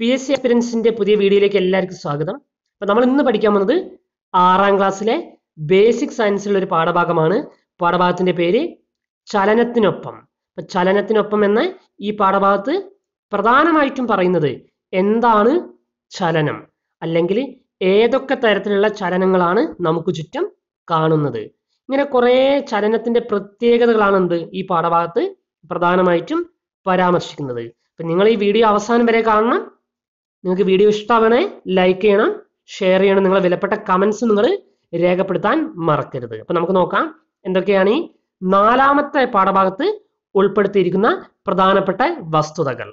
P S C എക്സ്പീരിയൻസിന്റെ പുതിയ വീഡിയോയിലേക്ക് എല്ലാവർക്കും സ്വാഗതം അപ്പൊ നമ്മൾ ഇന്ന് പഠിക്കാൻ പോകുന്നത് ആറാം ക്ലാസ്സിലെ ബേസിക് സയൻസിലുള്ള ഒരു പാഠഭാഗമാണ് പാഠഭാഗത്തിന്റെ പേര് ചലനത്തിനൊപ്പം ചലനത്തിനൊപ്പം എന്ന ഈ പാഠഭാഗത്ത് പ്രധാനമായിട്ടും പറയുന്നത് എന്താണ് ചലനം അല്ലെങ്കിൽ ഏതൊക്കെ തരത്തിലുള്ള ചലനങ്ങളാണ് നമുക്ക് ചുറ്റും കാണുന്നത് ഇങ്ങനെ കുറേ ചലനത്തിന്റെ പ്രത്യേകതകളാണ് എന്ത് ഈ പാഠഭാഗത്ത് പ്രധാനമായിട്ടും പരാമർശിക്കുന്നത് അപ്പൊ നിങ്ങൾ ഈ വീഡിയോ അവസാനം വരെ കാണണം നിങ്ങൾക്ക് വീഡിയോ ഇഷ്ടമാവണേ ലൈക്ക് ചെയ്യണം ഷെയർ ചെയ്യണം നിങ്ങളെ വിലപ്പെട്ട കമൻസ് നിങ്ങൾ രേഖപ്പെടുത്താൻ മറക്കരുത് അപ്പം നമുക്ക് നോക്കാം എന്തൊക്കെയാണ് ഈ നാലാമത്തെ പാഠഭാഗത്ത് ഉൾപ്പെടുത്തിയിരിക്കുന്ന പ്രധാനപ്പെട്ട വസ്തുതകൾ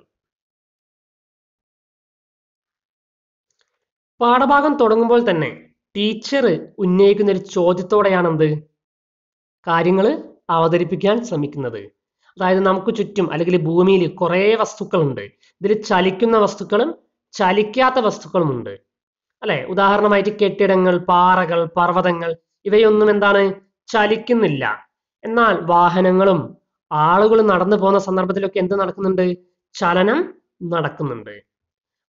പാഠഭാഗം തുടങ്ങുമ്പോൾ തന്നെ ടീച്ചർ ഉന്നയിക്കുന്ന ഒരു ചോദ്യത്തോടെയാണ് എന്ത് കാര്യങ്ങൾ അവതരിപ്പിക്കാൻ ശ്രമിക്കുന്നത് അതായത് നമുക്ക് ചുറ്റും അല്ലെങ്കിൽ ഭൂമിയിൽ കുറേ വസ്തുക്കളുണ്ട് ഇതിൽ ചലിക്കുന്ന വസ്തുക്കളും ചലിക്കാത്ത വസ്തുക്കളുമുണ്ട് അല്ലെ ഉദാഹരണമായിട്ട് കെട്ടിടങ്ങൾ പാറകൾ പർവ്വതങ്ങൾ ഇവയൊന്നും എന്താണ് ചലിക്കുന്നില്ല എന്നാൽ വാഹനങ്ങളും ആളുകളും നടന്നു പോകുന്ന സന്ദർഭത്തിലൊക്കെ എന്ത് നടക്കുന്നുണ്ട് ചലനം നടക്കുന്നുണ്ട്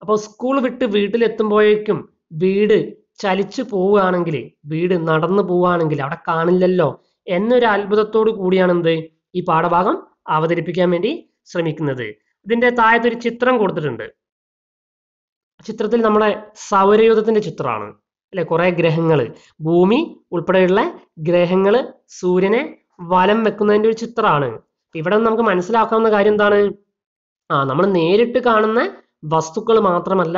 അപ്പോൾ സ്കൂൾ വിട്ട് വീട്ടിലെത്തുമ്പോഴേക്കും വീട് ചലിച്ചു പോവുകയാണെങ്കിൽ വീട് നടന്നു പോവുകയാണെങ്കിൽ അവിടെ കാണില്ലല്ലോ എന്നൊരു അത്ഭുതത്തോടു കൂടിയാണ് എന്ത് ഈ പാഠഭാഗം അവതരിപ്പിക്കാൻ വേണ്ടി ശ്രമിക്കുന്നത് ഇതിന്റെ താഴത്തൊരു ചിത്രം കൊടുത്തിട്ടുണ്ട് ചിത്രത്തിൽ നമ്മുടെ സൗരയൂഥത്തിന്റെ ചിത്രമാണ് അല്ലെ കുറെ ഗ്രഹങ്ങൾ ഭൂമി ഉൾപ്പെടെയുള്ള ഗ്രഹങ്ങൾ സൂര്യനെ വലം വെക്കുന്നതിന്റെ ഒരു ചിത്രമാണ് ഇവിടെ നമുക്ക് മനസ്സിലാക്കാവുന്ന കാര്യം എന്താണ് ആ നമ്മൾ നേരിട്ട് കാണുന്ന വസ്തുക്കൾ മാത്രമല്ല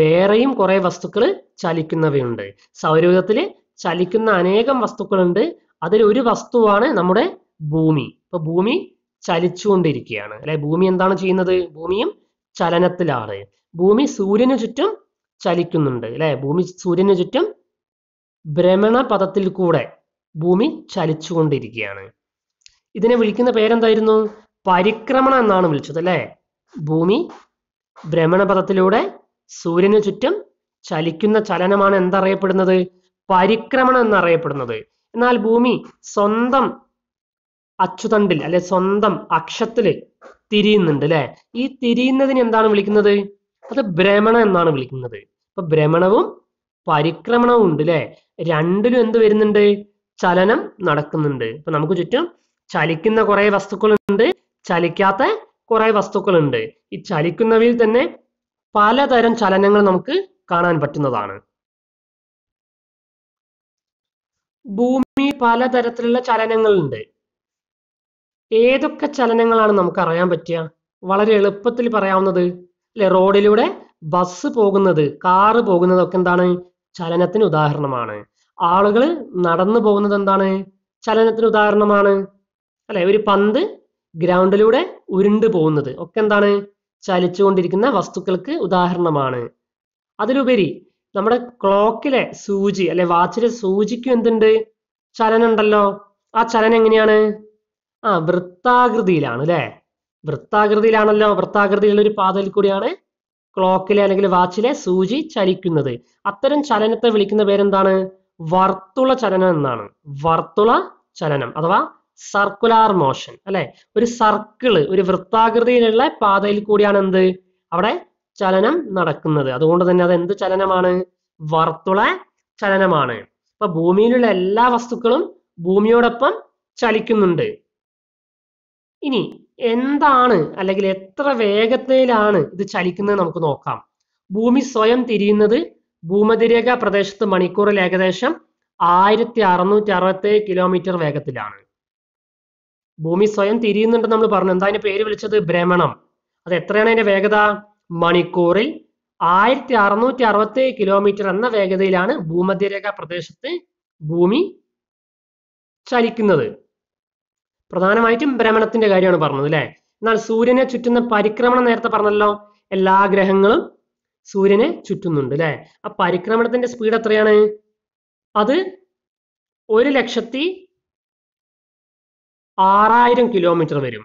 വേറെയും കുറെ വസ്തുക്കൾ ചലിക്കുന്നവയുണ്ട് സൗരയൂഥത്തിൽ ചലിക്കുന്ന അനേകം വസ്തുക്കളുണ്ട് അതിൽ ഒരു വസ്തുവാണ് നമ്മുടെ ഭൂമി ഇപ്പൊ ഭൂമി ചലിച്ചുകൊണ്ടിരിക്കുകയാണ് അല്ലെ ഭൂമി എന്താണ് ചെയ്യുന്നത് ഭൂമിയും ചലനത്തിലാണ് ഭൂമി സൂര്യന് ചുറ്റും ചലിക്കുന്നുണ്ട് അല്ലെ ഭൂമി സൂര്യന് ചുറ്റും ഭ്രമണ പദത്തിൽ കൂടെ ഭൂമി ചലിച്ചുകൊണ്ടിരിക്കുകയാണ് ഇതിനെ വിളിക്കുന്ന പേരെന്തായിരുന്നു പരിക്രമണം എന്നാണ് വിളിച്ചത് അല്ലെ ഭൂമി ഭ്രമണപഥത്തിലൂടെ സൂര്യന് ചുറ്റും ചലിക്കുന്ന ചലനമാണ് എന്തറിയപ്പെടുന്നത് പരിക്രമണം എന്നറിയപ്പെടുന്നത് എന്നാൽ ഭൂമി സ്വന്തം അച്ചുതണ്ടിൽ അല്ലെ സ്വന്തം അക്ഷത്തിൽ തിരിയുന്നുണ്ട് അല്ലെ ഈ തിരിയുന്നതിന് എന്താണ് വിളിക്കുന്നത് അത് ഭ്രമണം എന്നാണ് വിളിക്കുന്നത് അപ്പൊ ഭ്രമണവും പരിക്രമണവും ഉണ്ട് അല്ലെ രണ്ടിലും എന്ത് വരുന്നുണ്ട് ചലനം നടക്കുന്നുണ്ട് അപ്പൊ നമുക്ക് ചുറ്റും ചലിക്കുന്ന കുറെ വസ്തുക്കളുണ്ട് ചലിക്കാത്ത കുറെ വസ്തുക്കളുണ്ട് ഈ ചലിക്കുന്നവയിൽ തന്നെ പലതരം ചലനങ്ങൾ നമുക്ക് കാണാൻ പറ്റുന്നതാണ് ഭൂമി പലതരത്തിലുള്ള ചലനങ്ങളുണ്ട് ഏതൊക്കെ ചലനങ്ങളാണ് നമുക്ക് അറിയാൻ പറ്റുക വളരെ എളുപ്പത്തിൽ പറയാവുന്നത് അല്ലെ റോഡിലൂടെ ബസ് പോകുന്നത് കാറ് പോകുന്നതൊക്കെ എന്താണ് ചലനത്തിന് ഉദാഹരണമാണ് ആളുകൾ നടന്നു പോകുന്നത് എന്താണ് ചലനത്തിന് ഉദാഹരണമാണ് അല്ലെ ഒരു പന്ത് ഗ്രൗണ്ടിലൂടെ ഉരുണ്ട് പോകുന്നത് ഒക്കെ എന്താണ് ചലിച്ചുകൊണ്ടിരിക്കുന്ന വസ്തുക്കൾക്ക് ഉദാഹരണമാണ് അതിലുപരി നമ്മുടെ ക്ലോക്കിലെ സൂചി അല്ലെ വാച്ചിലെ സൂചിക്കും എന്തുണ്ട് ചലനം ഉണ്ടല്ലോ ആ ചലനം എങ്ങനെയാണ് ആ വൃത്താകൃതിയിലാണ് അല്ലേ വൃത്താകൃതിയിലാണല്ലോ വൃത്താകൃതിയിലുള്ള ഒരു പാതയിൽ കൂടിയാണ് ക്ലോക്കിലെ അല്ലെങ്കിൽ വാച്ചിലെ സൂചി ചലിക്കുന്നത് അത്തരം ചലനത്തെ വിളിക്കുന്ന പേരെന്താണ് വർത്തുള ചലനം എന്നാണ് വർത്തുള ചലനം അഥവാ സർക്കുലാർ മോഷൻ അല്ലെ ഒരു സർക്കിള് ഒരു വൃത്താകൃതിയിലുള്ള പാതയിൽ കൂടിയാണ് എന്ത് അവിടെ ചലനം നടക്കുന്നത് അതുകൊണ്ട് തന്നെ അത് എന്ത് ചലനമാണ് വർത്തുള ചലനമാണ് അപ്പൊ ഭൂമിയിലുള്ള എല്ലാ വസ്തുക്കളും ഭൂമിയോടൊപ്പം ചലിക്കുന്നുണ്ട് ഇനി എന്താണ് അല്ലെങ്കിൽ എത്ര വേഗത്തിലാണ് ഇത് ചലിക്കുന്നത് നമുക്ക് നോക്കാം ഭൂമി സ്വയം തിരിയുന്നത് ഭൂമതിരേഖ പ്രദേശത്ത് മണിക്കൂറിൽ ഏകദേശം ആയിരത്തി അറുന്നൂറ്റി അറുപത്തി കിലോമീറ്റർ വേഗത്തിലാണ് ഭൂമി സ്വയം തിരിയുന്നുണ്ട് നമ്മൾ പറഞ്ഞു എന്താ അതിന്റെ പേര് വിളിച്ചത് ഭ്രമണം അത് എത്രയാണ് അതിന്റെ വേഗത മണിക്കൂറിൽ ആയിരത്തി അറുന്നൂറ്റി അറുപത്തി കിലോമീറ്റർ എന്ന വേഗതയിലാണ് ഭൂമധ്യരേഖ പ്രദേശത്ത് ഭൂമി ചലിക്കുന്നത് പ്രധാനമായിട്ടും ഭ്രമണത്തിന്റെ കാര്യമാണ് പറഞ്ഞത് അല്ലേ എന്നാൽ സൂര്യനെ ചുറ്റുന്ന പരിക്രമണം നേരത്തെ പറഞ്ഞല്ലോ എല്ലാ ഗ്രഹങ്ങളും സൂര്യനെ ചുറ്റുന്നുണ്ട് അല്ലേ ആ പരിക്രമണത്തിന്റെ സ്പീഡ് എത്രയാണ് അത് ഒരു ലക്ഷത്തി ആറായിരം കിലോമീറ്റർ വരും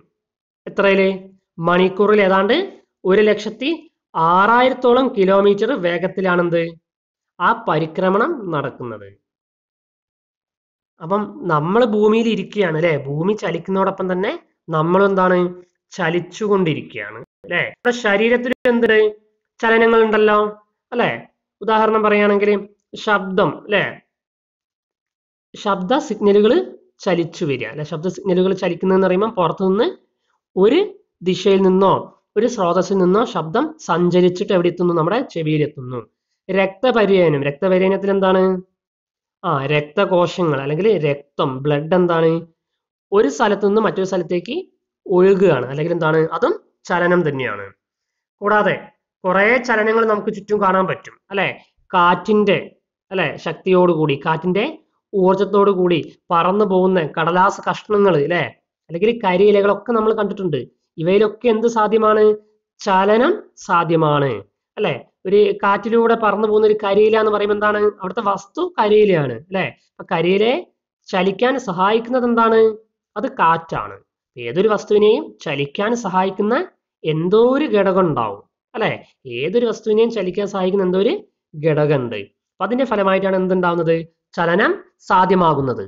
എത്രയില് മണിക്കൂറിൽ ഏതാണ്ട് ഒരു ലക്ഷത്തി ആറായിരത്തോളം കിലോമീറ്റർ വേഗത്തിലാണെന്ത് ആ പരിക്രമണം നടക്കുന്നത് അപ്പം നമ്മൾ ഭൂമിയിൽ ഇരിക്കുകയാണ് അല്ലെ ഭൂമി ചലിക്കുന്നതോടൊപ്പം തന്നെ നമ്മൾ എന്താണ് ചലിച്ചുകൊണ്ടിരിക്കുകയാണ് അല്ലെ നമ്മുടെ ശരീരത്തിൽ എന്ത് ചലനങ്ങൾ ഉണ്ടല്ലോ അല്ലെ ഉദാഹരണം പറയുകയാണെങ്കിൽ ശബ്ദം അല്ലെ ശബ്ദ സിഗ്നലുകൾ ചലിച്ചു വരിക അല്ലെ ശബ്ദ സിഗ്നലുകൾ ചലിക്കുന്നതെന്ന് പറയുമ്പോൾ പുറത്തു നിന്ന് ഒരു ദിശയിൽ നിന്നോ ഒരു സ്രോതസ്സിൽ നിന്നോ ശബ്ദം സഞ്ചരിച്ചിട്ട് എവിടെ എത്തുന്നു നമ്മുടെ ചെവിയിലെത്തുന്നു രക്തപര്യനം രക്തപര്യനത്തിൽ എന്താണ് ആ രക്തകോശങ്ങൾ അല്ലെങ്കിൽ രക്തം ബ്ലഡ് എന്താണ് ഒരു സ്ഥലത്ത് നിന്ന് മറ്റൊരു സ്ഥലത്തേക്ക് ഒഴുകുകയാണ് അല്ലെങ്കിൽ എന്താണ് അതും ചലനം തന്നെയാണ് കൂടാതെ കുറേ ചലനങ്ങൾ നമുക്ക് ചുറ്റും കാണാൻ പറ്റും അല്ലെ കാറ്റിന്റെ അല്ലെ ശക്തിയോടുകൂടി കാറ്റിന്റെ ഊർജത്തോടു കൂടി പറന്നു പോകുന്ന കടലാസ് കഷ്ണങ്ങൾ അല്ലെ അല്ലെങ്കിൽ കരിയിലകളൊക്കെ നമ്മൾ കണ്ടിട്ടുണ്ട് ഇവയിലൊക്കെ എന്ത് സാധ്യമാണ് ചലനം സാധ്യമാണ് അല്ലെ ഒരു കാറ്റിലൂടെ പറന്നു പോകുന്ന ഒരു കരയില എന്ന് പറയുമ്പോൾ എന്താണ് അവിടുത്തെ വസ്തു കരയിലയാണ് അല്ലെ അപ്പൊ കരയിലെ ചലിക്കാൻ സഹായിക്കുന്നത് എന്താണ് അത് കാറ്റാണ് ഏതൊരു വസ്തുവിനെയും ചലിക്കാൻ സഹായിക്കുന്ന എന്തോ ഒരു ഘടകം ഉണ്ടാവും അല്ലെ ഏതൊരു വസ്തുവിനെയും ചലിക്കാൻ സഹായിക്കുന്ന എന്തോ ഒരു ഘടകം ഉണ്ട് അപ്പൊ അതിന്റെ ഫലമായിട്ടാണ് എന്തുണ്ടാവുന്നത് ചലനം സാധ്യമാകുന്നത്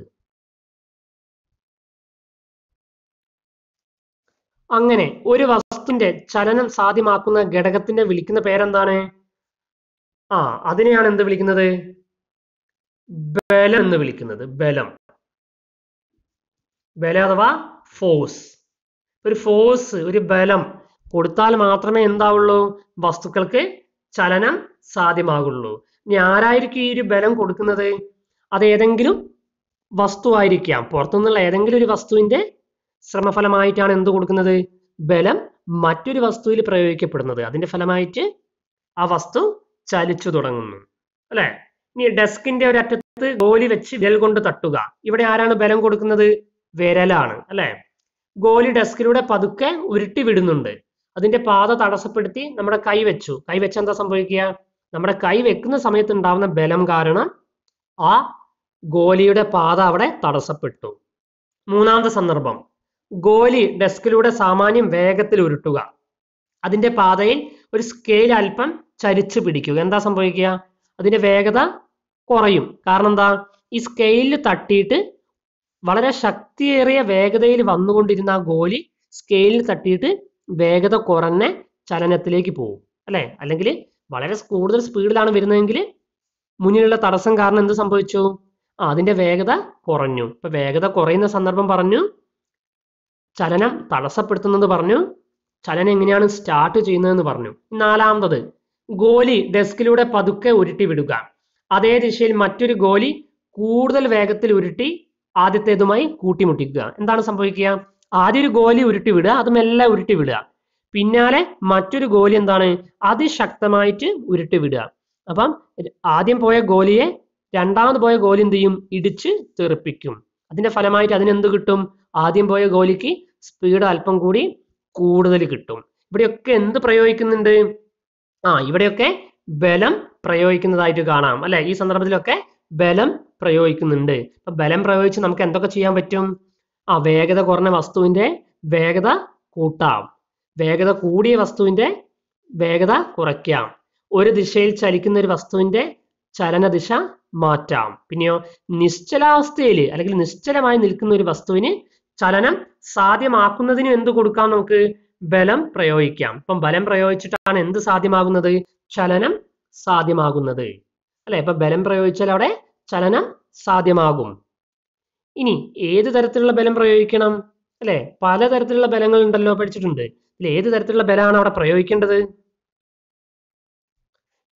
അങ്ങനെ ഒരു വസ്തുവിന്റെ ചലനം സാധ്യമാക്കുന്ന ഘടകത്തിന്റെ വിളിക്കുന്ന പേരെന്താണ് ആ അതിനെയാണ് എന്ത് വിളിക്കുന്നത് ബലം എന്ന് വിളിക്കുന്നത് ബലം ബലം അഥവാ ഫോഴ്സ് ഒരു ഫോഴ്സ് ഒരു ബലം കൊടുത്താൽ മാത്രമേ എന്താവുള്ളൂ വസ്തുക്കൾക്ക് ചലനം സാധ്യമാകുള്ളൂ ഇനി ആരായിരിക്കും ഈ ഒരു ബലം കൊടുക്കുന്നത് അത് ഏതെങ്കിലും ആയിരിക്കാം പുറത്തുനിന്നുള്ള ഏതെങ്കിലും ഒരു വസ്തുവിന്റെ ശ്രമഫലമായിട്ടാണ് എന്ത് കൊടുക്കുന്നത് ബലം മറ്റൊരു വസ്തുവിൽ പ്രയോഗിക്കപ്പെടുന്നത് അതിന്റെ ഫലമായിട്ട് ആ വസ്തു ചലിച്ചു തുടങ്ങുന്നു അല്ലെ ഇനി ഡെസ്കിന്റെ ഒരു അറ്റത്ത് ഗോലി വെച്ച് വിരൽ കൊണ്ട് തട്ടുക ഇവിടെ ആരാണ് ബലം കൊടുക്കുന്നത് വിരലാണ് അല്ലെ ഗോലി ഡെസ്കിലൂടെ പതുക്കെ ഉരുട്ടി വിടുന്നുണ്ട് അതിന്റെ പാത തടസ്സപ്പെടുത്തി നമ്മുടെ കൈ വെച്ചു കൈ വെച്ചാൽ എന്താ സംഭവിക്കുക നമ്മുടെ കൈ വെക്കുന്ന സമയത്ത് ഉണ്ടാവുന്ന ബലം കാരണം ആ ഗോലിയുടെ പാത അവിടെ തടസ്സപ്പെട്ടു മൂന്നാമത്തെ സന്ദർഭം ഗോലി ഡെസ്കിലൂടെ സാമാന്യം വേഗത്തിൽ ഉരുട്ടുക അതിന്റെ പാതയിൽ ഒരു സ്കെയിൽ അല്പം ചരിച്ചു പിടിക്കുക എന്താ സംഭവിക്കുക അതിന്റെ വേഗത കുറയും കാരണം എന്താ ഈ സ്കെയിലിൽ തട്ടിയിട്ട് വളരെ ശക്തിയേറിയ വേഗതയിൽ വന്നുകൊണ്ടിരുന്ന ആ ഗോലി സ്കെയിലിൽ തട്ടിയിട്ട് വേഗത കുറഞ്ഞ ചലനത്തിലേക്ക് പോകും അല്ലെ അല്ലെങ്കിൽ വളരെ കൂടുതൽ സ്പീഡിലാണ് വരുന്നതെങ്കിൽ മുന്നിലുള്ള തടസ്സം കാരണം എന്ത് സംഭവിച്ചു ആ അതിന്റെ വേഗത കുറഞ്ഞു ഇപ്പൊ വേഗത കുറയുന്ന സന്ദർഭം പറഞ്ഞു ചലനം തടസ്സപ്പെടുത്തുന്നത് പറഞ്ഞു ചലനം എങ്ങനെയാണ് സ്റ്റാർട്ട് ചെയ്യുന്നതെന്ന് പറഞ്ഞു നാലാമത്തത് ഗോലി ഡെസ്കിലൂടെ പതുക്കെ ഉരുട്ടി വിടുക അതേ ദിശയിൽ മറ്റൊരു ഗോലി കൂടുതൽ വേഗത്തിൽ ഉരുട്ടി ആദ്യത്തേതുമായി കൂട്ടിമുട്ടിക്കുക എന്താണ് സംഭവിക്കുക ആദ്യ ഒരു ഗോലി ഉരുട്ടി വിടുക അത് മെല്ലെ ഉരുട്ടി വിടുക പിന്നാലെ മറ്റൊരു ഗോലി എന്താണ് അതിശക്തമായിട്ട് ഉരുട്ടി വിടുക അപ്പം ആദ്യം പോയ ഗോലിയെ രണ്ടാമത് പോയ ഗോലി എന്ത് ചെയ്യും ഇടിച്ച് തെറിപ്പിക്കും അതിന്റെ ഫലമായിട്ട് അതിനെന്ത് കിട്ടും ആദ്യം പോയ ഗോലിക്ക് സ്പീഡ് അല്പം കൂടി കൂടുതൽ കിട്ടും ഇവിടെയൊക്കെ എന്ത് പ്രയോഗിക്കുന്നുണ്ട് ആ ഇവിടെയൊക്കെ ബലം പ്രയോഗിക്കുന്നതായിട്ട് കാണാം അല്ലെ ഈ സന്ദർഭത്തിലൊക്കെ ബലം പ്രയോഗിക്കുന്നുണ്ട് അപ്പൊ ബലം പ്രയോഗിച്ച് നമുക്ക് എന്തൊക്കെ ചെയ്യാൻ പറ്റും ആ വേഗത കുറഞ്ഞ വസ്തുവിന്റെ വേഗത കൂട്ടാം വേഗത കൂടിയ വസ്തുവിന്റെ വേഗത കുറയ്ക്കാം ഒരു ദിശയിൽ ചലിക്കുന്ന ഒരു വസ്തുവിന്റെ ചലന ദിശ മാറ്റാം പിന്നെയോ നിശ്ചലാവസ്ഥയിൽ അല്ലെങ്കിൽ നിശ്ചലമായി നിൽക്കുന്ന ഒരു വസ്തുവിന് ചലനം സാധ്യമാക്കുന്നതിന് എന്ത് കൊടുക്കാം നമുക്ക് ബലം പ്രയോഗിക്കാം ഇപ്പം ബലം പ്രയോഗിച്ചിട്ടാണ് എന്ത് സാധ്യമാകുന്നത് ചലനം സാധ്യമാകുന്നത് അല്ലെ ഇപ്പൊ ബലം പ്രയോഗിച്ചാൽ അവിടെ ചലനം സാധ്യമാകും ഇനി ഏത് തരത്തിലുള്ള ബലം പ്രയോഗിക്കണം അല്ലെ പലതരത്തിലുള്ള ബലങ്ങൾ ഉണ്ടല്ലോ പഠിച്ചിട്ടുണ്ട് അല്ലെ ഏത് തരത്തിലുള്ള ബലമാണ് അവിടെ പ്രയോഗിക്കേണ്ടത്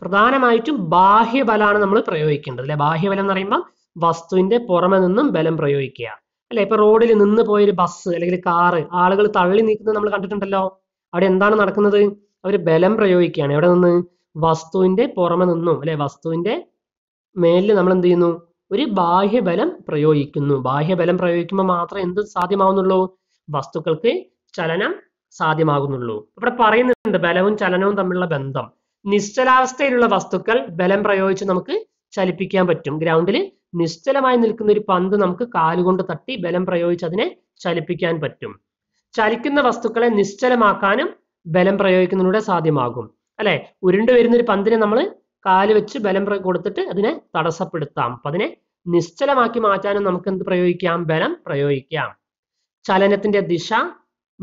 പ്രധാനമായിട്ടും ബാഹ്യബലമാണ് നമ്മൾ പ്രയോഗിക്കേണ്ടത് അല്ലെ ബാഹ്യബലം എന്ന് പറയുമ്പോൾ വസ്തുവിന്റെ പുറമെ നിന്നും ബലം പ്രയോഗിക്കുക അല്ലെ ഇപ്പൊ റോഡിൽ നിന്ന് പോയൊരു ബസ് അല്ലെങ്കിൽ കാറ് ആളുകൾ തള്ളി നീക്കുന്നത് നമ്മൾ കണ്ടിട്ടുണ്ടല്ലോ അവിടെ എന്താണ് നടക്കുന്നത് അവർ ബലം പ്രയോഗിക്കുകയാണ് എവിടെ നിന്ന് വസ്തുവിന്റെ പുറമെ നിന്നും അല്ലെ വസ്തുവിന്റെ മേലിൽ നമ്മൾ എന്ത് ചെയ്യുന്നു ഒരു ബാഹ്യബലം പ്രയോഗിക്കുന്നു ബാഹ്യബലം പ്രയോഗിക്കുമ്പോൾ മാത്രമേ എന്ത് സാധ്യമാവുന്നുള്ളൂ വസ്തുക്കൾക്ക് ചലനം സാധ്യമാകുന്നുള്ളൂ ഇവിടെ പറയുന്നുണ്ട് ബലവും ചലനവും തമ്മിലുള്ള ബന്ധം നിശ്ചലാവസ്ഥയിലുള്ള വസ്തുക്കൾ ബലം പ്രയോഗിച്ച് നമുക്ക് ചലിപ്പിക്കാൻ പറ്റും ഗ്രൗണ്ടിൽ നിശ്ചലമായി നിൽക്കുന്ന ഒരു പന്ത് നമുക്ക് കാലുകൊണ്ട് തട്ടി ബലം പ്രയോഗിച്ച് അതിനെ ചലിപ്പിക്കാൻ പറ്റും ചലിക്കുന്ന വസ്തുക്കളെ നിശ്ചലമാക്കാനും ബലം പ്രയോഗിക്കുന്നതിലൂടെ സാധ്യമാകും അല്ലെ ഉരുണ്ടു വരുന്ന ഒരു പന്തിനെ നമ്മൾ കാല് വെച്ച് ബലം കൊടുത്തിട്ട് അതിനെ തടസ്സപ്പെടുത്താം അപ്പൊ അതിനെ നിശ്ചലമാക്കി മാറ്റാനും നമുക്ക് എന്ത് പ്രയോഗിക്കാം ബലം പ്രയോഗിക്കാം ചലനത്തിന്റെ ദിശ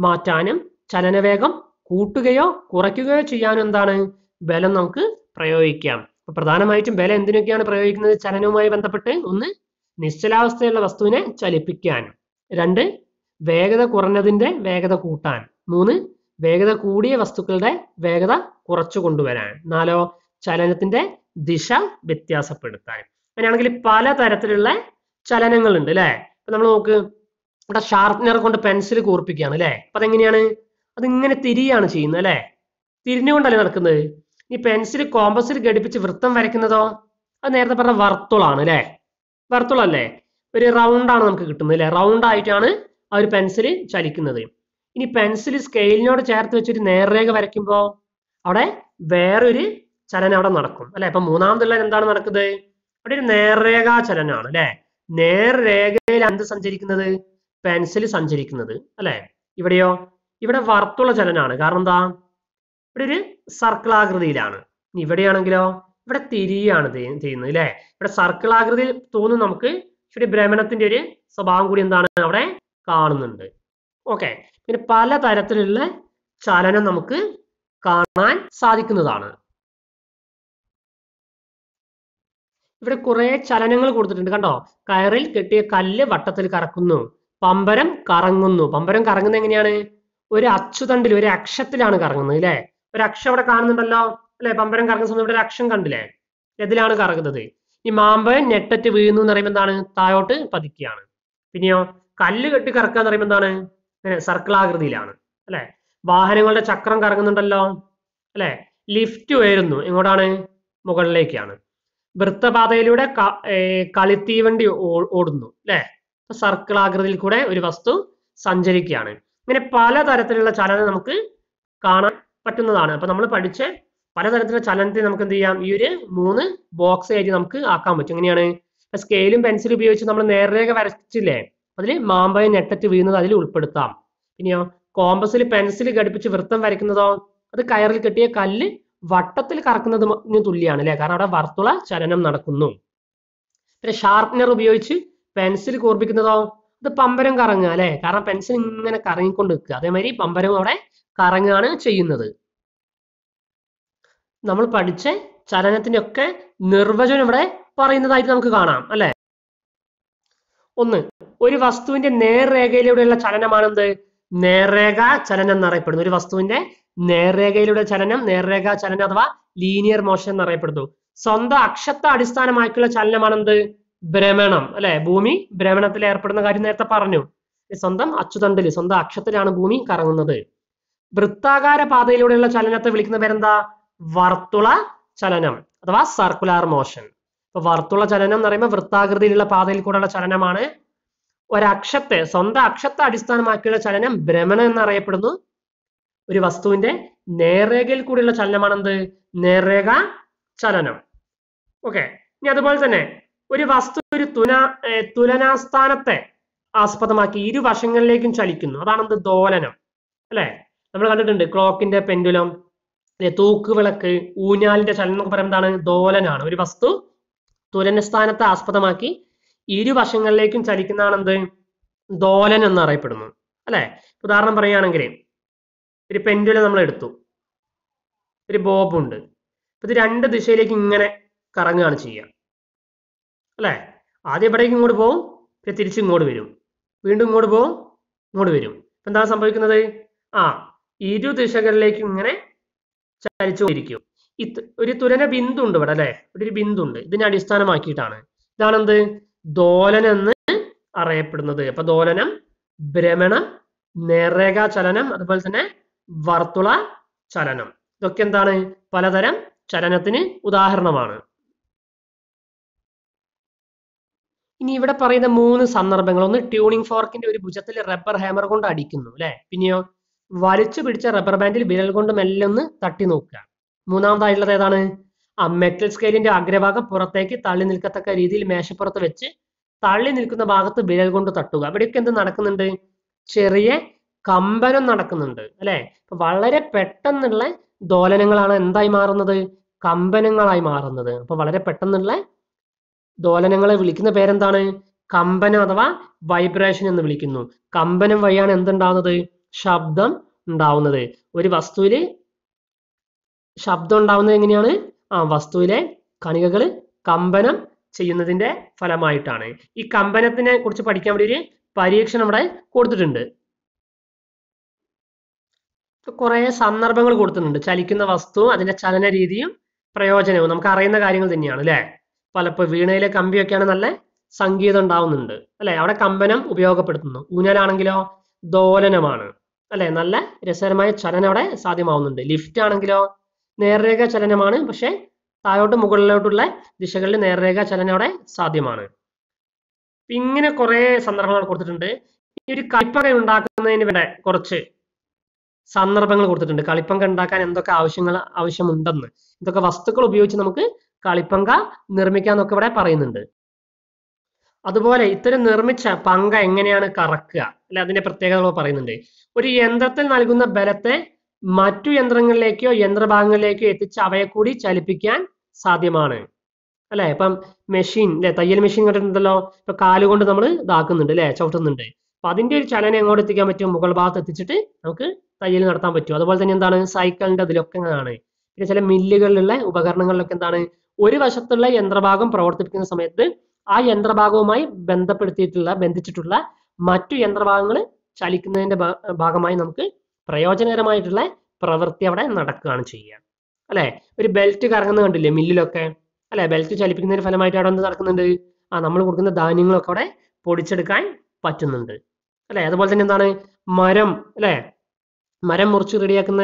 മാറ്റാനും ചലനവേഗം കൂട്ടുകയോ കുറയ്ക്കുകയോ ചെയ്യാനും എന്താണ് ബലം നമുക്ക് പ്രയോഗിക്കാം അപ്പൊ പ്രധാനമായിട്ടും ബല എന്തിനൊക്കെയാണ് പ്രയോഗിക്കുന്നത് ചലനവുമായി ബന്ധപ്പെട്ട് ഒന്ന് നിശ്ചലാവസ്ഥയുള്ള വസ്തുവിനെ ചലിപ്പിക്കാൻ രണ്ട് വേഗത കുറഞ്ഞതിന്റെ വേഗത കൂട്ടാൻ മൂന്ന് വേഗത കൂടിയ വസ്തുക്കളുടെ വേഗത കുറച്ചു കൊണ്ടുവരാൻ നാലോ ചലനത്തിന്റെ ദിശ വ്യത്യാസപ്പെടുത്താൻ അങ്ങനെയാണെങ്കിൽ പല തരത്തിലുള്ള ചലനങ്ങളുണ്ട് അല്ലെ ഇപ്പൊ നമ്മൾ നോക്ക് ഇവിടെ ഷാർപ്പ്നർ കൊണ്ട് പെൻസിൽ കൂർപ്പിക്കുകയാണ് അല്ലെ അപ്പൊ അതെങ്ങനെയാണ് അതിങ്ങനെ തിരിയാണ് ചെയ്യുന്നത് അല്ലെ തിരിഞ്ഞുകൊണ്ടല്ലേ നടക്കുന്നത് ഇനി പെൻസിൽ കോമ്പസിൽ ഘടിപ്പിച്ച് വൃത്തം വരയ്ക്കുന്നതോ അത് നേരത്തെ പറഞ്ഞ വർത്തുളാണ് അല്ലേ വർത്തുളല്ലേ ഒരു റൗണ്ട് ആണ് നമുക്ക് കിട്ടുന്നത് അല്ലേ റൗണ്ട് ആയിട്ടാണ് ആ ഒരു പെൻസിൽ ചലിക്കുന്നത് ഇനി പെൻസിൽ സ്കെയിലിനോട് ചേർത്ത് വെച്ചൊരു നേർരേഖ വരയ്ക്കുമ്പോൾ അവിടെ വേറൊരു ചലനം അവിടെ നടക്കും അല്ലെ അപ്പൊ മൂന്നാമതുള്ള എന്താണ് നടക്കുന്നത് അവിടെ ഒരു നേർരേഖാ ചലനമാണ് അല്ലെ നേർരേഖയിൽ എന്ത് സഞ്ചരിക്കുന്നത് പെൻസിൽ സഞ്ചരിക്കുന്നത് അല്ലെ ഇവിടെയോ ഇവിടെ വർത്തുള്ള ചലനമാണ് കാരണം എന്താ ഇവിടെ ഒരു സർക്കിളാകൃതിയിലാണ് ഇവിടെയാണെങ്കിലോ ഇവിടെ തിരിയാണ് ചെയ്യുന്നത് അല്ലേ ഇവിടെ സർക്കിളാകൃതി തോന്നും നമുക്ക് ഇവിടെ ഭ്രമണത്തിന്റെ ഒരു സ്വഭാവം കൂടി എന്താണ് അവിടെ കാണുന്നുണ്ട് ഓക്കെ പിന്നെ പല തരത്തിലുള്ള ചലനം നമുക്ക് കാണാൻ സാധിക്കുന്നതാണ് ഇവിടെ കുറെ ചലനങ്ങൾ കൊടുത്തിട്ടുണ്ട് കണ്ടോ കയറിൽ കെട്ടിയ കല്ല് വട്ടത്തിൽ കറക്കുന്നു പമ്പരം കറങ്ങുന്നു പമ്പരം കറങ്ങുന്നത് എങ്ങനെയാണ് ഒരു അച്ചുതണ്ടിൽ ഒരു അക്ഷത്തിലാണ് കറങ്ങുന്നത് അല്ലേ ഒരു അക്ഷം അവിടെ കാണുന്നുണ്ടല്ലോ അല്ലെ പമ്പരം കറങ്ങുന്ന സമയത്ത് ഇവിടെ ഒരു അക്ഷം കണ്ടില്ലേ എതിലാണ് കറങ്ങുന്നത് ഈ മാമ്പൻ ഞെട്ടറ്റ് വീഴുന്നു എന്ന് പറയുമ്പോൾ എന്താണ് താഴോട്ട് പതിക്കുകയാണ് പിന്നെയോ കല്ല് കെട്ടി കറക്കുക എന്ന് പറയുമ്പോൾ എന്താണ് സർക്കിൾ സർക്കിളാകൃതിയിലാണ് അല്ലെ വാഹനങ്ങളുടെ ചക്രം കറങ്ങുന്നുണ്ടല്ലോ അല്ലെ ലിഫ്റ്റ് ഉയരുന്നു എങ്ങോട്ടാണ് മുകളിലേക്കാണ് വൃത്തപാതയിലൂടെ കളിത്തീവണ്ടി ഓടുന്നു അല്ലെ സർക്കിളാകൃതിയിൽ കൂടെ ഒരു വസ്തു സഞ്ചരിക്കുകയാണ് ഇങ്ങനെ പലതരത്തിലുള്ള ചലനം നമുക്ക് കാണാൻ പറ്റുന്നതാണ് അപ്പൊ നമ്മൾ പഠിച്ച പലതരത്തിലുള്ള ചലനത്തെ നമുക്ക് എന്ത് ചെയ്യാം ഈ ഒരു മൂന്ന് ബോക്സ് ആയിട്ട് നമുക്ക് ആക്കാൻ പറ്റും എങ്ങനെയാണ് സ്കെയിലും പെൻസിലും ഉപയോഗിച്ച് നമ്മൾ നേർരേഖ വരച്ചില്ലേ അതിൽ മാമ്പഴം നെട്ടറ്റ് വീഴുന്നത് അതിൽ ഉൾപ്പെടുത്താം പിന്നെയോ കോമ്പസിൽ പെൻസിൽ ഘടിപ്പിച്ച് വൃത്തം വരയ്ക്കുന്നതോ അത് കയറിൽ കെട്ടിയ കല്ല് വട്ടത്തിൽ കറക്കുന്നത് തുല്യമാണ് അല്ലെ കാരണം അവിടെ വർത്തുള ചലനം നടക്കുന്നു പിന്നെ ഷാർപ്നർ ഉപയോഗിച്ച് പെൻസിൽ കൂർപ്പിക്കുന്നതോ ഇത് പമ്പരം കറങ്ങുക അല്ലേ കാരണം പെൻസിൽ ഇങ്ങനെ കറങ്ങിക്കൊണ്ട് നിൽക്കുക അതേമാതിരി പമ്പരം അവിടെ കറങ്ങുകയാണ് ചെയ്യുന്നത് നമ്മൾ പഠിച്ച ചലനത്തിന്റെ ഒക്കെ നിർവചനം ഇവിടെ പറയുന്നതായിട്ട് നമുക്ക് കാണാം അല്ലെ ഒന്ന് ഒരു വസ്തുവിന്റെ നേർരേഖയിലൂടെയുള്ള ചലനമാണ് എന്ത് നേർരേഖ ചലനം എന്നറിയപ്പെടുന്നു ഒരു വസ്തുവിന്റെ നേർരേഖയിലൂടെ ചലനം നേർരേഖ ചലനം അഥവാ ലീനിയർ മോഷൻ എന്നറിയപ്പെടുന്നു സ്വന്തം അക്ഷത്തെ അടിസ്ഥാനമാക്കിയുള്ള ചലനമാണ് എന്ത് ഭ്രമണം അല്ലെ ഭൂമി ഭ്രമണത്തിൽ ഏർപ്പെടുന്ന കാര്യം നേരത്തെ പറഞ്ഞു സ്വന്തം അച്ചുതണ്ടിൽ സ്വന്തം അക്ഷത്തിലാണ് ഭൂമി കറങ്ങുന്നത് വൃത്താകാര പാതയിലൂടെയുള്ള ചലനത്തെ വിളിക്കുന്ന പേരെന്താ വർത്തുള ചലനം അഥവാ സർക്കുലാർ മോഷൻ ഇപ്പൊ വർത്തുള ചലനം എന്ന് പറയുമ്പോൾ വൃത്താകൃതിയിലുള്ള പാതയിൽ കൂടെയുള്ള ചലനമാണ് ഒരക്ഷത്തെ സ്വന്തം അക്ഷത്തെ അടിസ്ഥാനമാക്കിയുള്ള ചലനം ഭ്രമണം എന്നറിയപ്പെടുന്നു ഒരു വസ്തുവിന്റെ നേർരേഖയിൽ കൂടിയുള്ള ചലനമാണെന്ത് നേർരേഖ ചലനം ഓക്കെ ഇനി അതുപോലെ തന്നെ ഒരു വസ്തു ഒരു തുന തുലനാസ്ഥാനത്തെ ആസ്പദമാക്കി ഇരു വശങ്ങളിലേക്കും ചലിക്കുന്നു അതാണ് എന്ത് ദോലനം അല്ലെ നമ്മൾ കണ്ടിട്ടുണ്ട് ക്ലോക്കിന്റെ പെൻഡുലം തൂക്ക് വിളക്ക് ഊഞ്ഞാലിന്റെ ചലനം എന്നൊക്കെ പറയുന്നത് എന്താണ് ദോലനാണ് ഒരു വസ്തു തുലനസ്ഥാനത്തെ ആസ്പദമാക്കി ഇരു വശങ്ങളിലേക്കും ചലിക്കുന്നതാണ് എന്ത് ദോലൻ എന്ന് അറിയപ്പെടുന്നു അല്ലെ ഉദാഹരണം പറയുകയാണെങ്കിൽ ഒരു പെൻഡുലം നമ്മൾ എടുത്തു ഒരു ബോബുണ്ട് ഇത് രണ്ട് ദിശയിലേക്ക് ഇങ്ങനെ കറങ്ങുകയാണ് ചെയ്യുക അല്ലേ ആദ്യം ഇവിടേക്ക് ഇങ്ങോട്ട് പോകും പിന്നെ തിരിച്ച് ഇങ്ങോട്ട് വരും വീണ്ടും ഇങ്ങോട്ട് പോകും ഇങ്ങോട്ട് വരും അപ്പം എന്താ സംഭവിക്കുന്നത് ആ ഇരു ദിശകളിലേക്ക് ഇങ്ങനെ ചലിച്ചുകൊണ്ടിരിക്കും ഒരു തുരന ബിന്ദു ഉണ്ട് ഇവിടെ അല്ലേ ഇവിടെ ഒരു ബിന്ദു ഉണ്ട് ഇതിനെ അടിസ്ഥാനമാക്കിയിട്ടാണ് ഇതാണെന്ത് ദോലനെന്ന് അറിയപ്പെടുന്നത് അപ്പൊ ദോലനം ഭ്രമണം നേർരേഖ ചലനം അതുപോലെ തന്നെ വർത്തുള ചലനം ഇതൊക്കെ എന്താണ് പലതരം ചലനത്തിന് ഉദാഹരണമാണ് ഇനി ഇവിടെ പറയുന്ന മൂന്ന് സന്ദർഭങ്ങൾ ഒന്ന് ട്യൂണിംഗ് ഫോർക്കിന്റെ ഒരു ഭുജത്തിൽ റബ്ബർ ഹാമർ കൊണ്ട് അടിക്കുന്നു അല്ലെ പിന്നെയോ വലിച്ചു പിടിച്ച റബ്ബർ ബാൻഡിൽ വിരൽ കൊണ്ട് മെല്ലെ ഒന്ന് തട്ടി നോക്കുക മൂന്നാമതായിട്ടുള്ളത് ഏതാണ് ആ മെറ്റൽ സ്കെയിലിന്റെ അഗ്രഭാഗം പുറത്തേക്ക് തള്ളി നിൽക്കത്തക്ക രീതിയിൽ മേശപ്പുറത്ത് വെച്ച് തള്ളി നിൽക്കുന്ന ഭാഗത്ത് വിരൽ കൊണ്ട് തട്ടുക ഇവിടെയൊക്കെ എന്ത് നടക്കുന്നുണ്ട് ചെറിയ കമ്പനം നടക്കുന്നുണ്ട് അല്ലെ വളരെ പെട്ടെന്നുള്ള ദോലനങ്ങളാണ് എന്തായി മാറുന്നത് കമ്പനങ്ങളായി മാറുന്നത് അപ്പൊ വളരെ പെട്ടെന്നുള്ള ദോലനങ്ങളെ വിളിക്കുന്ന പേരെന്താണ് കമ്പനം അഥവാ വൈബ്രേഷൻ എന്ന് വിളിക്കുന്നു കമ്പനം വഴിയാണ് എന്തുണ്ടാവുന്നത് ശബ്ദം ഉണ്ടാവുന്നത് ഒരു വസ്തുവിൽ ശബ്ദം ഉണ്ടാവുന്നത് എങ്ങനെയാണ് ആ വസ്തുവിലെ കണികകൾ കമ്പനം ചെയ്യുന്നതിന്റെ ഫലമായിട്ടാണ് ഈ കമ്പനത്തിനെ കുറിച്ച് പഠിക്കാൻ വേണ്ടി ഒരു പരീക്ഷണം ഇവിടെ കൊടുത്തിട്ടുണ്ട് കുറെ സന്ദർഭങ്ങൾ കൊടുത്തിട്ടുണ്ട് ചലിക്കുന്ന വസ്തുവും അതിന്റെ ചലന രീതിയും പ്രയോജനവും നമുക്ക് അറിയുന്ന കാര്യങ്ങൾ തന്നെയാണ് അല്ലേ പലപ്പോൾ വീണയിലെ കമ്പിയൊക്കെയാണ് നല്ല സംഗീതം ഉണ്ടാവുന്നുണ്ട് അല്ലെ അവിടെ കമ്പനം ഉപയോഗപ്പെടുത്തുന്നു ഊഞ്ഞലാണെങ്കിലോ ദോലനമാണ് അല്ലെ നല്ല രസകരമായ ചലനം അവിടെ സാധ്യമാവുന്നുണ്ട് ലിഫ്റ്റ് ആണെങ്കിലോ നേർരേഖ ചലനമാണ് പക്ഷെ താഴോട്ട് മുകളിലോട്ടുള്ള ദിശകളിൽ നേർരേഖ ചലനം അവിടെ സാധ്യമാണ് ഇങ്ങനെ കുറെ സന്ദർഭങ്ങൾ കൊടുത്തിട്ടുണ്ട് ഈ ഒരു കളിപ്പക ഉണ്ടാക്കുന്നതിന് വേണ്ട കുറച്ച് സന്ദർഭങ്ങൾ കൊടുത്തിട്ടുണ്ട് കളിപ്പങ്ക ഉണ്ടാക്കാൻ എന്തൊക്കെ ആവശ്യങ്ങൾ ആവശ്യമുണ്ടെന്ന് ഇതൊക്കെ വസ്തുക്കൾ ഉപയോഗിച്ച് നമുക്ക് കളിപ്പങ്ക നിർമ്മിക്കാന്നൊക്കെ ഇവിടെ പറയുന്നുണ്ട് അതുപോലെ ഇത്തരം നിർമ്മിച്ച പങ്ക എങ്ങനെയാണ് കറക്കുക അല്ലെ അതിന്റെ പ്രത്യേകതകൾ പറയുന്നുണ്ട് ഒരു യന്ത്രത്തിൽ നൽകുന്ന ബലത്തെ മറ്റു യന്ത്രങ്ങളിലേക്കോ യന്ത്രഭാഗങ്ങളിലേക്കോ എത്തിച്ച് അവയെ കൂടി ചലിപ്പിക്കാൻ സാധ്യമാണ് അല്ലെ ഇപ്പം മെഷീൻ അല്ലെ തയ്യൽ മെഷീൻ കണ്ടിട്ടുണ്ടല്ലോ ഇപ്പൊ കാലുകൊണ്ട് നമ്മൾ ഇതാക്കുന്നുണ്ട് അല്ലെ ചവിട്ടുന്നുണ്ട് അപ്പൊ അതിന്റെ ഒരു ചലനം എങ്ങോട്ട് എത്തിക്കാൻ പറ്റും മുകൾ ഭാഗത്ത് എത്തിച്ചിട്ട് നമുക്ക് തയ്യൽ നടത്താൻ പറ്റും അതുപോലെ തന്നെ എന്താണ് സൈക്കിളിന്റെ അതിലൊക്കെ ആണ് പിന്നെ ചില മില്ലുകളിലുള്ള ഉപകരണങ്ങളിലൊക്കെ എന്താണ് ഒരു വശത്തുള്ള യന്ത്രഭാഗം പ്രവർത്തിപ്പിക്കുന്ന സമയത്ത് ആ യന്ത്രഭാഗവുമായി ബന്ധപ്പെടുത്തിയിട്ടുള്ള ബന്ധിച്ചിട്ടുള്ള മറ്റു യന്ത്രഭാഗങ്ങൾ ചലിക്കുന്നതിന്റെ ഭാഗമായി നമുക്ക് പ്രയോജനകരമായിട്ടുള്ള പ്രവൃത്തി അവിടെ നടക്കുകയാണ് ചെയ്യുക അല്ലെ ഒരു ബെൽറ്റ് കറങ്ങുന്ന കണ്ടില്ലേ മില്ലിലൊക്കെ അല്ലെ ബെൽറ്റ് ചലിപ്പിക്കുന്നതിന് ഫലമായിട്ട് അവിടെ എന്ത് നടക്കുന്നുണ്ട് ആ നമ്മൾ കൊടുക്കുന്ന ധാന്യങ്ങളൊക്കെ അവിടെ പൊടിച്ചെടുക്കാൻ പറ്റുന്നുണ്ട് അല്ലെ അതുപോലെ തന്നെ എന്താണ് മരം അല്ലെ മരം മുറിച്ച് റെഡിയാക്കുന്ന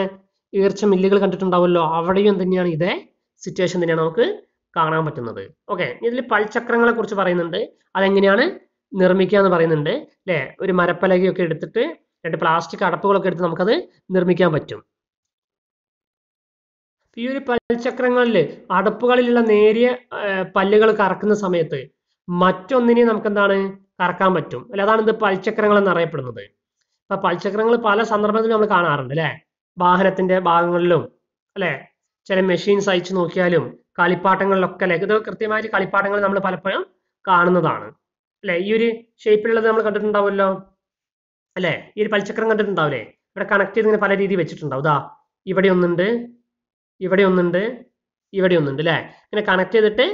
ഉയർച്ച മില്ലുകൾ കണ്ടിട്ടുണ്ടാവുമല്ലോ അവിടെയും തന്നെയാണ് ഇതേ സിറ്റുവേഷൻ തന്നെയാണ് നമുക്ക് കാണാൻ പറ്റുന്നത് ഓക്കെ ഇതിൽ പൾചക്രങ്ങളെ കുറിച്ച് പറയുന്നുണ്ട് അതെങ്ങനെയാണ് നിർമ്മിക്കുക എന്ന് പറയുന്നുണ്ട് അല്ലേ ഒരു മരപ്പലകയൊക്കെ എടുത്തിട്ട് രണ്ട് പ്ലാസ്റ്റിക് അടപ്പുകളൊക്കെ എടുത്ത് നമുക്കത് നിർമ്മിക്കാൻ പറ്റും ഈ ഒരു പൽചക്രങ്ങളിൽ അടപ്പുകളിലുള്ള നേരിയ പല്ലുകൾ കറക്കുന്ന സമയത്ത് മറ്റൊന്നിനെ നമുക്ക് എന്താണ് കറക്കാൻ പറ്റും അല്ല അതാണ് ഇത് പൽചക്രങ്ങൾ എന്നറിയപ്പെടുന്നത് അപ്പൊ പൽചക്രങ്ങൾ പല സന്ദർഭത്തിലും നമ്മൾ കാണാറുണ്ട് അല്ലേ വാഹനത്തിന്റെ ഭാഗങ്ങളിലും അല്ലെ ചില മെഷീൻസ് അയച്ചു നോക്കിയാലും കളിപ്പാട്ടങ്ങളിലൊക്കെ അല്ലെ ഇത് കൃത്യമായിട്ട് കളിപ്പാട്ടങ്ങൾ നമ്മൾ പലപ്പോഴും കാണുന്നതാണ് അല്ലെ ഈ ഒരു ഷേപ്പിലുള്ളത് നമ്മൾ കണ്ടിട്ടുണ്ടാവുമല്ലോ അല്ലെ ഈ ഒരു പലിച്ചക്രം കണ്ടിട്ടുണ്ടാവില്ലേ ഇവിടെ കണക്ട് ചെയ്ത് ഇങ്ങനെ പല രീതി വെച്ചിട്ടുണ്ടാവും ഇതാ ഇവിടെ ഒന്നുണ്ട് ഇവിടെ ഒന്നുണ്ട് ഇവിടെ ഒന്നുണ്ട് അല്ലെ ഇങ്ങനെ കണക്ട് ചെയ്തിട്ട്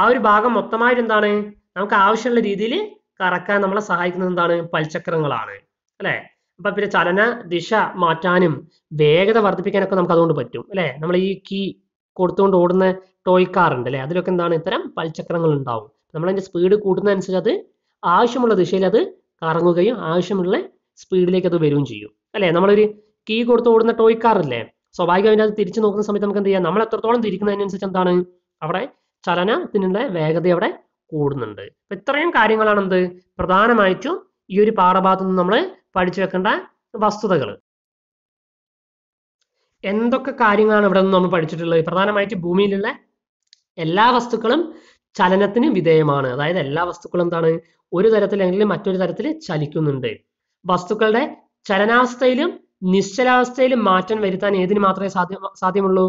ആ ഒരു ഭാഗം മൊത്തമായിട്ട് എന്താണ് നമുക്ക് ആവശ്യമുള്ള രീതിയിൽ കറക്കാൻ നമ്മളെ സഹായിക്കുന്നത് എന്താണ് പൽചക്രങ്ങളാണ് അല്ലെ അപ്പം പിന്നെ ചലന ദിശ മാറ്റാനും വേഗത വർദ്ധിപ്പിക്കാനൊക്കെ നമുക്ക് അതുകൊണ്ട് പറ്റും അല്ലേ നമ്മൾ ഈ കീ കൊടുത്തുകൊണ്ട് ഓടുന്ന ടോയ് കാർ ഉണ്ട് അല്ലേ അതിലൊക്കെ എന്താണ് ഇത്തരം പൽചക്രങ്ങൾ ഉണ്ടാവും നമ്മൾ അതിന്റെ സ്പീഡ് കൂട്ടുന്നതനുസരിച്ച് അത് ആവശ്യമുള്ള ദിശയിൽ അത് കറങ്ങുകയും ആവശ്യമുള്ള സ്പീഡിലേക്ക് അത് വരികയും ചെയ്യും അല്ലേ നമ്മളൊരു കീ കൊടുത്ത് ഓടുന്ന ടോയ് കാർ അല്ലേ സ്വാഭാവികമായി അത് തിരിച്ചു നോക്കുന്ന സമയത്ത് നമുക്ക് എന്ത് ചെയ്യാം നമ്മൾ എത്രത്തോളം തിരിക്കുന്നതിനനുസരിച്ച് എന്താണ് അവിടെ ചലനത്തിനുള്ള വേഗത അവിടെ കൂടുന്നുണ്ട് ഇത്രയും കാര്യങ്ങളാണ് എന്ത് പ്രധാനമായിട്ടും ഈ ഒരു പാഠഭാഗത്ത് നിന്ന് നമ്മൾ പഠിച്ചു വെക്കേണ്ട വസ്തുതകൾ എന്തൊക്കെ കാര്യങ്ങളാണ് ഇവിടെ നിന്ന് നമ്മൾ പഠിച്ചിട്ടുള്ളത് പ്രധാനമായിട്ട് ഭൂമിയിലുള്ള എല്ലാ വസ്തുക്കളും ചലനത്തിന് വിധേയമാണ് അതായത് എല്ലാ വസ്തുക്കളും എന്താണ് ഒരു തരത്തിലെങ്കിലും മറ്റൊരു തരത്തിൽ ചലിക്കുന്നുണ്ട് വസ്തുക്കളുടെ ചലനാവസ്ഥയിലും നിശ്ചലാവസ്ഥയിലും മാറ്റം വരുത്താൻ ഏതിന് മാത്രമേ സാധ്യ സാധ്യമുള്ളൂ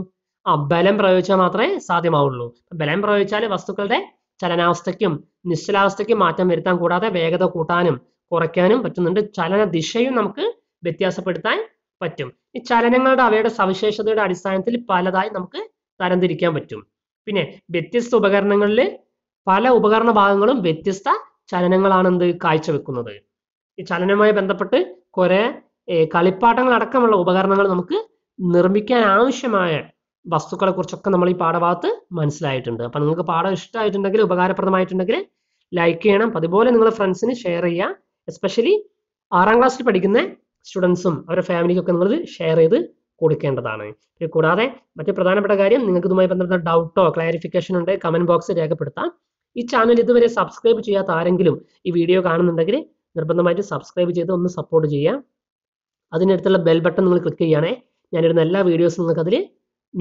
ആ ബലം പ്രയോഗിച്ചാൽ മാത്രമേ സാധ്യമാവുള്ളൂ ബലം പ്രയോഗിച്ചാൽ വസ്തുക്കളുടെ ചലനാവസ്ഥയ്ക്കും നിശ്ചലാവസ്ഥയ്ക്കും മാറ്റം വരുത്താൻ കൂടാതെ വേഗത കൂട്ടാനും കുറയ്ക്കാനും പറ്റുന്നുണ്ട് ചലന ദിശയും നമുക്ക് വ്യത്യാസപ്പെടുത്താൻ പറ്റും ഈ ചലനങ്ങളുടെ അവയുടെ സവിശേഷതയുടെ അടിസ്ഥാനത്തിൽ പലതായി നമുക്ക് തരംതിരിക്കാൻ പറ്റും പിന്നെ വ്യത്യസ്ത ഉപകരണങ്ങളിൽ പല ഉപകരണ ഭാഗങ്ങളും വ്യത്യസ്ത ചലനങ്ങളാണ് എന്ത് കാഴ്ചവെക്കുന്നത് ഈ ചലനവുമായി ബന്ധപ്പെട്ട് കുറെ കളിപ്പാട്ടങ്ങൾ അടക്കമുള്ള ഉപകരണങ്ങൾ നമുക്ക് നിർമ്മിക്കാൻ ആവശ്യമായ വസ്തുക്കളെ കുറിച്ചൊക്കെ നമ്മൾ ഈ പാഠഭാഗത്ത് മനസ്സിലായിട്ടുണ്ട് അപ്പൊ നിങ്ങൾക്ക് പാഠം ഇഷ്ടമായിട്ടുണ്ടെങ്കിൽ ഉപകാരപ്രദമായിട്ടുണ്ടെങ്കിൽ ലൈക്ക് ചെയ്യണം അതുപോലെ നിങ്ങൾ ഫ്രണ്ട്സിന് ഷെയർ ചെയ്യുക എസ്പെഷ്യലി ആറാം ക്ലാസ്സിൽ പഠിക്കുന്ന സ്റ്റുഡൻസും അവരുടെ ഫാമിലിക്കൊക്കെ നിങ്ങൾ ഷെയർ ചെയ്ത് കൊടുക്കേണ്ടതാണ് കൂടാതെ മറ്റു പ്രധാനപ്പെട്ട കാര്യം നിങ്ങൾക്ക് ഇതുമായി ബന്ധപ്പെട്ട ഡൗട്ടോ ക്ലാരിഫിക്കേഷൻ ഉണ്ട് കമന്റ് ബോക്സിൽ രേഖപ്പെടുത്താം ഈ ചാനൽ ഇതുവരെ സബ്സ്ക്രൈബ് ചെയ്യാത്ത ആരെങ്കിലും ഈ വീഡിയോ കാണുന്നുണ്ടെങ്കിൽ നിർബന്ധമായിട്ട് സബ്സ്ക്രൈബ് ചെയ്ത് ഒന്ന് സപ്പോർട്ട് ചെയ്യാം അതിനടുത്തുള്ള ബെൽ ബട്ടൺ നിങ്ങൾ ക്ലിക്ക് ചെയ്യണേ ഞാനിടുന്ന എല്ലാ വീഡിയോസും നിങ്ങൾക്ക് അതിൽ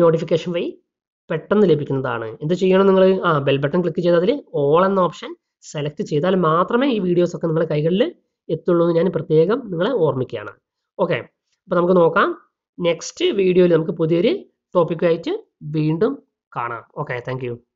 നോട്ടിഫിക്കേഷൻ വഴി പെട്ടെന്ന് ലഭിക്കുന്നതാണ് എന്ത് ചെയ്യണം നിങ്ങൾ ആ ബെൽ ബട്ടൺ ക്ലിക്ക് ചെയ്ത് അതിൽ ഓൾ എന്ന ഓപ്ഷൻ സെലക്ട് ചെയ്താൽ മാത്രമേ ഈ വീഡിയോസ് ഒക്കെ നിങ്ങളുടെ കൈകളിൽ എത്തുള്ളൂ എന്ന് ഞാൻ പ്രത്യേകം നിങ്ങളെ ഓർമ്മിക്കുകയാണ് ഓക്കെ അപ്പോൾ നമുക്ക് നോക്കാം നെക്സ്റ്റ് വീഡിയോയിൽ നമുക്ക് പുതിയൊരു ടോപ്പിക്കുമായിട്ട് വീണ്ടും കാണാം ഓക്കെ താങ്ക്